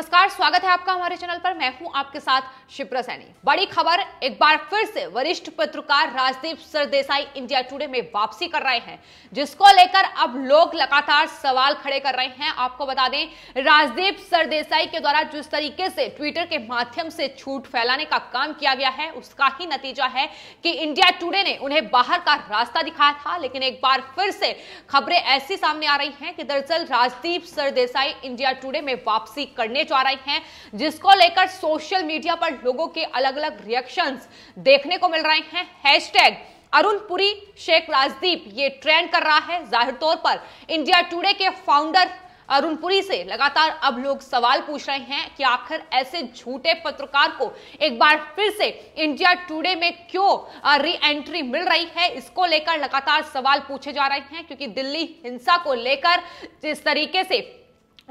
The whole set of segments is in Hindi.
नमस्कार स्वागत है आपका हमारे चैनल पर मैं हूं आपके साथ शिप्रा सैनी बड़ी खबर एक बार फिर से वरिष्ठ पत्रकार राजदीप सरदेसाई इंडिया टुडे में वापसी कर रहे हैं जिसको लेकर अब लोग लगातार सवाल खड़े कर रहे हैं आपको बता दें राजदीप सरदेसाई के द्वारा जिस तरीके से ट्विटर के माध्यम से छूट फैलाने का काम किया गया है उसका ही नतीजा है कि इंडिया टुडे ने उन्हें बाहर का रास्ता दिखाया था लेकिन एक बार फिर से खबरें ऐसी सामने आ रही हैं कि दरअसल राजदीप सरदेसाई इंडिया टुडे में वापसी करने जा रहे हैं जिसको लेकर सोशल मीडिया पर लोगों के अलग अलग रिएक्शंस देखने को मिल रहे हैं हैशटैग अरुणपुरी शेख राजदीप ये ट्रेंड कर रहा है जाहिर तौर पर इंडिया टुडे के फाउंडर अरुणपुरी से लगातार अब लोग सवाल पूछ रहे हैं कि आखिर ऐसे झूठे पत्रकार को एक बार फिर से इंडिया टुडे में क्यों री एंट्री मिल रही है इसको लेकर लगातार सवाल पूछे जा रहे हैं क्योंकि दिल्ली हिंसा को लेकर जिस तरीके से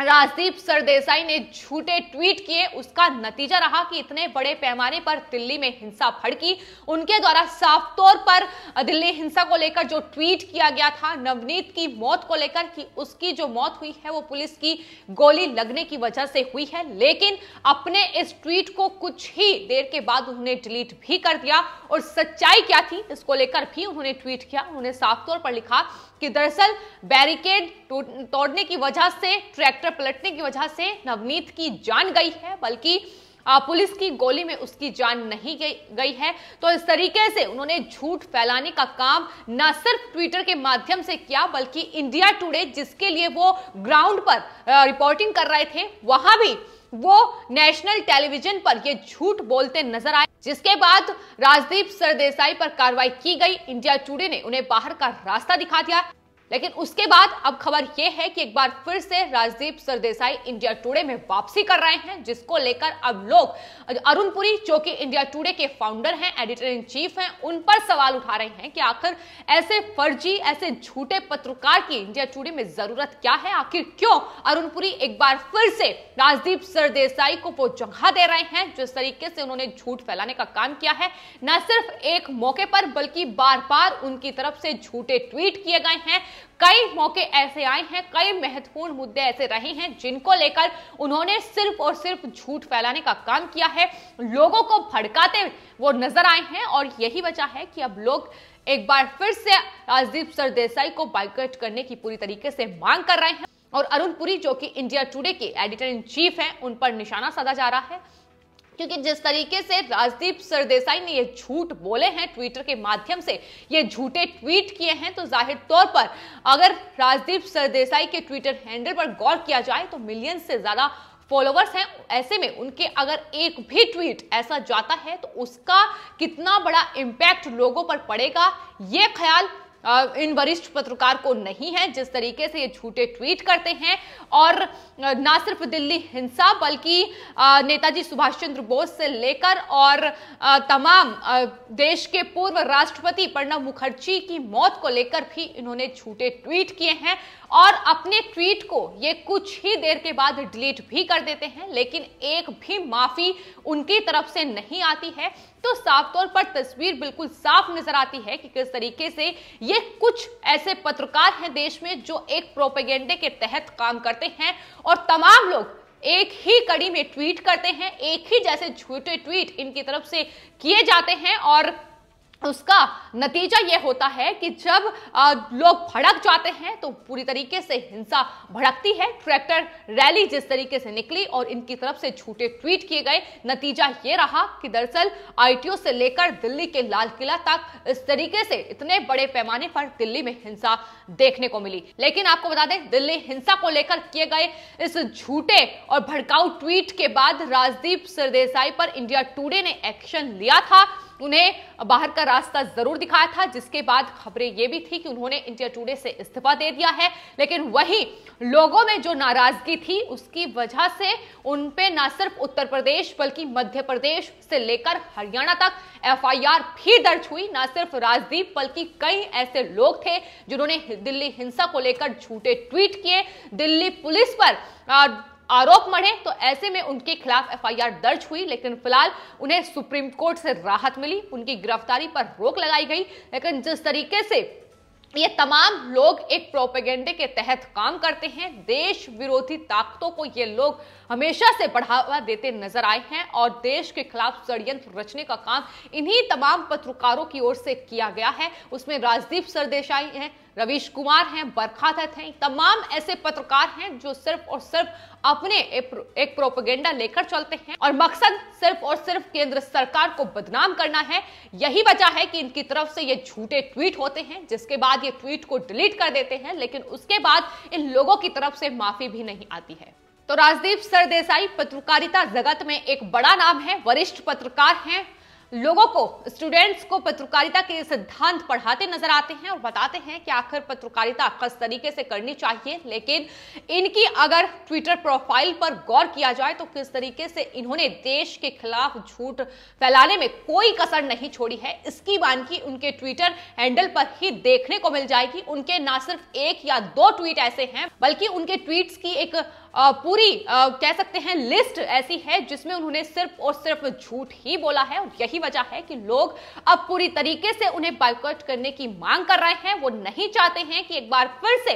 राजदीप सरदेसाई ने झूठे ट्वीट किए उसका नतीजा रहा कि इतने बड़े पैमाने पर दिल्ली में हिंसा भड़की उनके द्वारा साफ तौर पर दिल्ली हिंसा को लेकर जो ट्वीट किया गया था नवनीत की मौत को लेकर कि उसकी जो मौत हुई है वो पुलिस की गोली लगने की वजह से हुई है लेकिन अपने इस ट्वीट को कुछ ही देर के बाद उन्होंने डिलीट भी कर दिया और सच्चाई क्या थी इसको लेकर भी उन्होंने ट्वीट किया उन्होंने साफ तौर पर लिखा कि दरअसल बैरिकेड तोड़ने की वजह से ट्रैक्टर पलटने की वजह से नवनीत की जान गई है बल्कि पुलिस की गोली में उसकी जान नहीं गई है तो इस तरीके से उन्होंने झूठ फैलाने का काम न सिर्फ ट्विटर के माध्यम से किया बल्कि इंडिया टुडे जिसके लिए वो ग्राउंड पर रिपोर्टिंग कर रहे थे वहां भी वो नेशनल टेलीविजन पर ये झूठ बोलते नजर आए जिसके बाद राजदीप सरदेसाई पर कार्रवाई की गई इंडिया टुडे ने उन्हें बाहर का रास्ता दिखा दिया लेकिन उसके बाद अब खबर यह है कि एक बार फिर से राजदीप सरदेसाई इंडिया टुडे में वापसी कर रहे हैं जिसको लेकर अब लोग अरुण पुरी जो कि इंडिया टुडे के फाउंडर हैं एडिटर इन चीफ हैं उन पर सवाल उठा रहे हैं कि आखिर ऐसे फर्जी ऐसे झूठे पत्रकार की इंडिया टुडे में जरूरत क्या है आखिर क्यों अरुण पुरी एक बार फिर से राजदीप सरदेसाई को वो जगह दे रहे हैं जिस तरीके से उन्होंने झूठ फैलाने का काम किया है न सिर्फ एक मौके पर बल्कि बार बार उनकी तरफ से झूठे ट्वीट किए गए हैं कई मौके ऐसे आए हैं कई महत्वपूर्ण मुद्दे ऐसे रहे हैं जिनको लेकर उन्होंने सिर्फ और सिर्फ झूठ फैलाने का काम किया है लोगों को भड़काते वो नजर आए हैं और यही वजह है कि अब लोग एक बार फिर से राजदीप सरदेसाई को बाइकट करने की पूरी तरीके से मांग कर रहे हैं और अरुण पुरी जो कि इंडिया टुडे के एडिटर इन चीफ हैं उन पर निशाना साधा जा रहा है क्योंकि जिस तरीके से राजदीप सरदेसाई ने ये झूठ बोले हैं ट्विटर के माध्यम से ये झूठे ट्वीट किए हैं तो जाहिर तौर पर अगर राजदीप सरदेसाई के ट्विटर हैंडल पर गौर किया जाए तो मिलियन से ज्यादा फॉलोअर्स हैं ऐसे में उनके अगर एक भी ट्वीट ऐसा जाता है तो उसका कितना बड़ा इम्पैक्ट लोगों पर पड़ेगा ये ख्याल इन वरिष्ठ पत्रकार को नहीं है जिस तरीके से ये झूठे ट्वीट करते हैं और ना सिर्फ दिल्ली हिंसा बल्कि नेताजी सुभाष चंद्र बोस से लेकर और तमाम देश के पूर्व राष्ट्रपति प्रणब मुखर्जी की मौत को लेकर भी इन्होंने झूठे ट्वीट किए हैं और अपने ट्वीट को ये कुछ ही देर के बाद डिलीट भी कर देते हैं लेकिन एक भी माफी उनकी तरफ से नहीं आती है तो साफ तौर पर तस्वीर बिल्कुल साफ नजर आती है कि किस तरीके से ये कुछ ऐसे पत्रकार हैं देश में जो एक प्रोपेगेंडे के तहत काम करते हैं और तमाम लोग एक ही कड़ी में ट्वीट करते हैं एक ही जैसे झूठे ट्वीट इनकी तरफ से किए जाते हैं और उसका नतीजा यह होता है कि जब लोग भड़क जाते हैं तो पूरी तरीके से हिंसा भड़कती है ट्रैक्टर रैली जिस तरीके से निकली और इनकी तरफ से झूठे ट्वीट किए गए नतीजा ये रहा कि दरअसल आईटीओ से लेकर दिल्ली के लाल किला तक इस तरीके से इतने बड़े पैमाने पर दिल्ली में हिंसा देखने को मिली लेकिन आपको बता दें दिल्ली हिंसा को लेकर किए गए इस झूठे और भड़काऊ ट्वीट के बाद राजदीप सरदेसाई पर इंडिया टूडे ने एक्शन लिया था उन्हें बाहर का रास्ता जरूर दिखाया था जिसके बाद खबरें यह भी थी कि उन्होंने इंडिया टूडे से इस्तीफा दे दिया है लेकिन वही लोगों में जो नाराजगी थी उसकी वजह से उनपे ना सिर्फ उत्तर प्रदेश बल्कि मध्य प्रदेश से लेकर हरियाणा तक एफआईआर भी दर्ज हुई ना सिर्फ राजदीप बल्कि कई ऐसे लोग थे जिन्होंने दिल्ली हिंसा को लेकर झूठे ट्वीट किए दिल्ली पुलिस पर आरोप मढ़े तो ऐसे में उनके खिलाफ एफआईआर दर्ज हुई लेकिन फिलहाल उन्हें सुप्रीम कोर्ट से राहत मिली उनकी गिरफ्तारी पर रोक लगाई गई लेकिन जिस तरीके से ये तमाम लोग एक प्रोपेगेंडे के तहत काम करते हैं देश विरोधी ताकतों को ये लोग हमेशा से बढ़ावा देते नजर आए हैं और देश के खिलाफ षडयंत्र रचने का काम इन्हीं तमाम पत्रकारों की ओर से किया गया है उसमें राजदीप सरदेसाई हैं रवीश कुमार हैं दत्त हैं तमाम ऐसे पत्रकार हैं जो सिर्फ और सिर्फ अपने एक प्रोपोगेंडा लेकर चलते हैं और मकसद सिर्फ और सिर्फ केंद्र सरकार को बदनाम करना है यही वजह है कि इनकी तरफ से ये झूठे ट्वीट होते हैं जिसके बाद ये ट्वीट को डिलीट कर देते हैं लेकिन उसके बाद इन लोगों की तरफ से माफी भी नहीं आती है तो राजदीप सरदेसाई पत्रकारिता जगत में एक बड़ा नाम है वरिष्ठ पत्रकार हैं लोगों को स्टूडेंट्स को पत्रकारिता के सिद्धांत पढ़ाते नजर आते हैं और बताते हैं कि आखिर पत्रकारिता किस तरीके से करनी चाहिए लेकिन इनकी अगर ट्विटर प्रोफाइल पर गौर किया जाए तो किस तरीके से इन्होंने देश के खिलाफ झूठ फैलाने में कोई कसर नहीं छोड़ी है इसकी बानकी उनके ट्विटर हैंडल पर ही देखने को मिल जाएगी उनके ना सिर्फ एक या दो ट्वीट ऐसे हैं बल्कि उनके ट्वीट की एक पूरी कह सकते हैं लिस्ट ऐसी है जिसमें उन्होंने सिर्फ और सिर्फ झूठ ही बोला है और यही यही वजह है कि लोग अब पूरी तरीके से उन्हें बाइकआउट करने की मांग कर रहे हैं वो नहीं चाहते हैं कि एक बार फिर से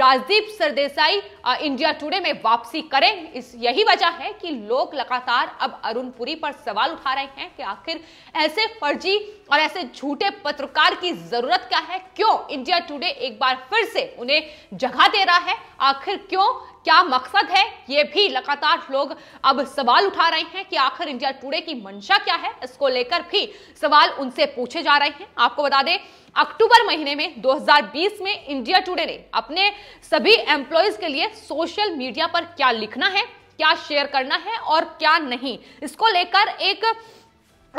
राजदीप सरदेसाई इंडिया टुडे में वापसी करें इस यही वजह है कि लोग लगातार अब अरुण पुरी पर सवाल उठा रहे हैं कि आखिर ऐसे फर्जी और ऐसे झूठे पत्रकार की जरूरत क्या है क्यों इंडिया टुडे एक बार फिर से उन्हें जगह दे रहा है आखिर क्यों क्या मकसद है ये भी लगातार लोग अब सवाल उठा रहे हैं कि आखिर इंडिया टुडे की मंशा क्या है इसको लेकर भी सवाल उनसे पूछे जा रहे हैं आपको बता दें अक्टूबर महीने में 2020 में इंडिया टुडे ने अपने सभी एम्प्लॉयज के लिए सोशल मीडिया पर क्या लिखना है क्या शेयर करना है और क्या नहीं इसको लेकर एक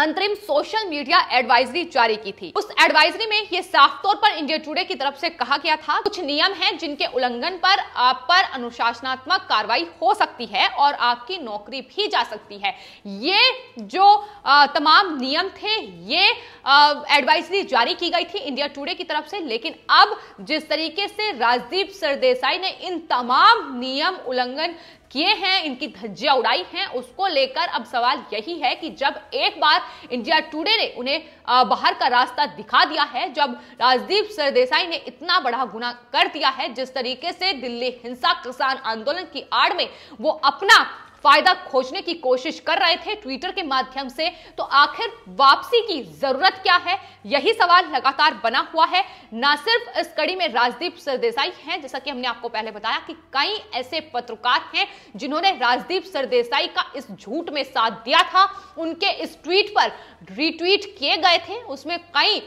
अंतरिम सोशल मीडिया एडवाइजरी जारी की थी उस एडवाइजरी में ये साफ तौर पर इंडिया टुडे की तरफ से कहा गया था कुछ नियम हैं जिनके उल्लंघन पर आप पर अनुशासनात्मक कार्रवाई हो सकती है और आपकी नौकरी भी जा सकती है ये जो आ, तमाम नियम थे ये एडवाइजरी जारी की गई थी इंडिया टुडे की तरफ से लेकिन अब जिस तरीके से राजदीप सरदेसाई ने इन तमाम नियम उल्लंघन किए हैं इनकी धज्जियां उड़ाई हैं उसको लेकर अब सवाल यही है कि जब एक बार इंडिया टुडे ने उन्हें बाहर का रास्ता दिखा दिया है जब राजदीप सरदेसाई ने इतना बड़ा गुना कर दिया है जिस तरीके से दिल्ली हिंसा किसान आंदोलन की आड़ में वो अपना फायदा खोजने की कोशिश कर रहे थे ट्विटर के माध्यम से तो आखिर वापसी की जरूरत क्या है यही सवाल लगातार बना हुआ है ना सिर्फ इस कड़ी में राजदीप सरदेसाई हैं जैसा कि हमने आपको पहले बताया कि कई ऐसे पत्रकार हैं जिन्होंने राजदीप सरदेसाई का इस झूठ में साथ दिया था उनके इस ट्वीट पर रिट्वीट किए गए थे उसमें कई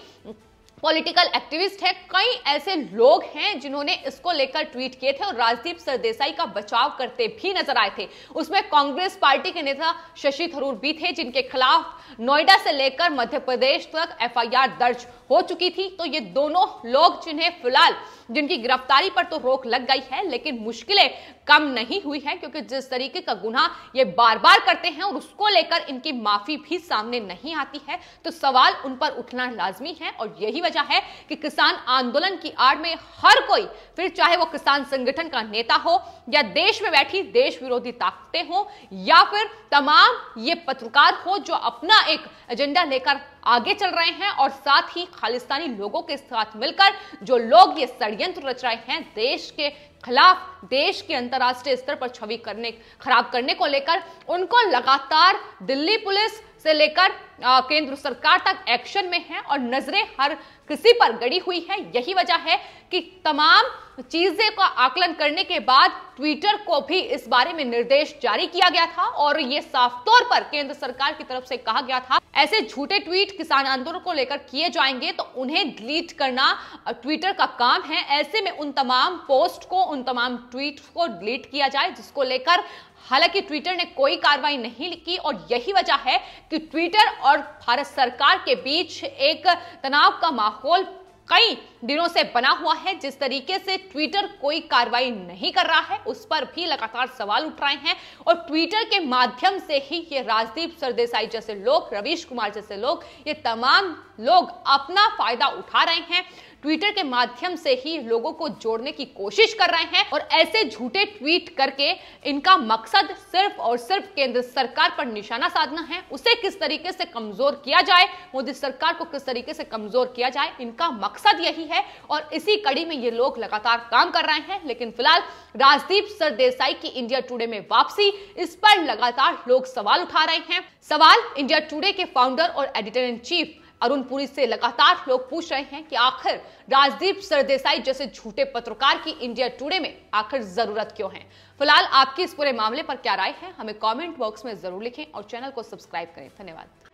पॉलिटिकल एक्टिविस्ट है कई ऐसे लोग हैं जिन्होंने इसको लेकर ट्वीट किए थे और राजदीप सरदेसाई का बचाव करते भी नजर आए थे उसमें कांग्रेस पार्टी के नेता शशि थरूर भी थे जिनके खिलाफ नोएडा से लेकर मध्य प्रदेश तक एफआईआर दर्ज हो चुकी थी तो ये दोनों लोग जिन्हें फिलहाल जिनकी गिरफ्तारी पर तो रोक लग गई है लेकिन मुश्किलें कम नहीं हुई है क्योंकि जिस तरीके का गुना ये बार बार करते हैं और उसको लेकर इनकी माफी भी सामने नहीं आती है तो सवाल उन पर उठना लाजमी है और यही वजह है कि किसान आंदोलन की आड़ में हर कोई फिर चाहे वो किसान संगठन का नेता हो या देश में बैठी देश विरोधी ताकतें हो या फिर तमाम ये पत्रकार हो जो अपना एक एजेंडा लेकर आगे चल रहे हैं और साथ ही खालिस्तानी लोगों के साथ मिलकर जो लोग ये षडयंत्र रच रहे हैं देश के खिलाफ देश के अंतर्राष्ट्रीय स्तर पर छवि करने खराब करने को लेकर उनको लगातार दिल्ली पुलिस से लेकर केंद्र सरकार तक एक्शन में है और नजरें हर किसी पर गड़ी हुई है यही वजह है कि तमाम चीजें का आकलन करने के बाद ट्विटर को भी इस बारे में निर्देश जारी किया गया था और ये साफ तौर पर केंद्र सरकार की तरफ से कहा गया था ऐसे झूठे ट्वीट किसान आंदोलन को लेकर किए जाएंगे तो उन्हें डिलीट करना ट्विटर का काम है ऐसे में उन तमाम पोस्ट को उन तमाम ट्वीट को डिलीट किया जाए जिसको लेकर हालांकि ट्विटर ने कोई कार्रवाई नहीं की और यही वजह है कि ट्विटर और भारत सरकार के बीच एक तनाव का माहौल कई दिनों से बना हुआ है जिस तरीके से ट्विटर कोई कार्रवाई नहीं कर रहा है उस पर भी लगातार सवाल उठ रहे हैं और ट्विटर के माध्यम से ही ये राजदीप सरदेसाई जैसे लोग रवीश कुमार जैसे लोग ये तमाम लोग अपना फायदा उठा रहे हैं ट्विटर के माध्यम से ही लोगों को जोड़ने की कोशिश कर रहे हैं और ऐसे झूठे ट्वीट करके इनका मकसद सिर्फ और सिर्फ केंद्र सरकार पर निशाना साधना है उसे किस तरीके से कमजोर किया जाए मोदी सरकार को किस तरीके से कमजोर किया जाए इनका मकसद यही है और इसी कड़ी में ये लोग लगातार काम कर रहे हैं लेकिन फिलहाल राजदीप सरदेसाई की इंडिया टुडे में वापसी इस पर लगातार लोग सवाल उठा रहे हैं सवाल इंडिया टुडे के फाउंडर और editor in chief Arun Puri से लगातार लोग पूछ रहे हैं कि आखिर राजदीप सरदेसाई जैसे झूठे पत्रकार की इंडिया टुडे में आखिर जरूरत क्यों है फिलहाल आपकी इस पूरे मामले पर क्या राय है हमें कॉमेंट बॉक्स में जरूर लिखें और चैनल को सब्सक्राइब करें धन्यवाद